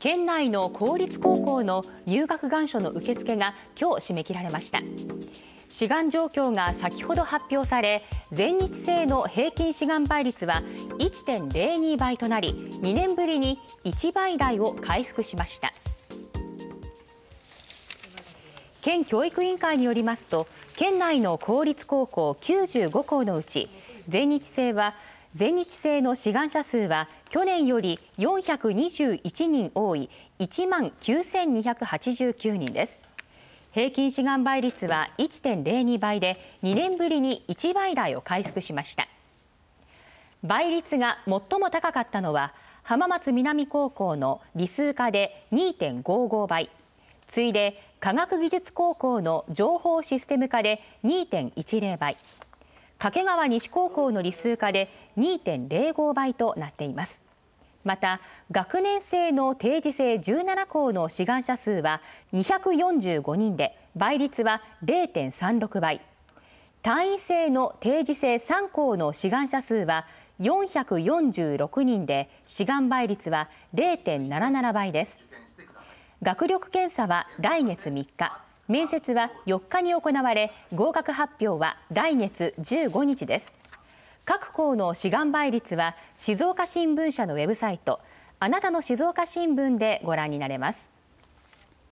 県内の公立高校の入学願書の受付が今日締め切られました志願状況が先ほど発表され全日制の平均志願倍率は1.02倍となり2年ぶりに1倍台を回復しました県教育委員会によりますと県内の公立高校95校のうち全日制は全日制の志願者数は去年より421人多い1万9289人です平均志願倍率は1.02倍で2年ぶりに1倍台を回復しました倍率が最も高かったのは浜松南高校の理数科で2.55倍次いで科学技術高校の情報システム科で2.10倍掛川西高校の理数科で2.05倍となっていますまた学年制の定時制17校の志願者数は245人で倍率は0.36倍単位制の定時制3校の志願者数は446人で志願倍率は0.77倍です学力検査は来月3日面接は4日に行われ合格発表は来月15日です各校の志願倍率は静岡新聞社のウェブサイトあなたの静岡新聞でご覧になれます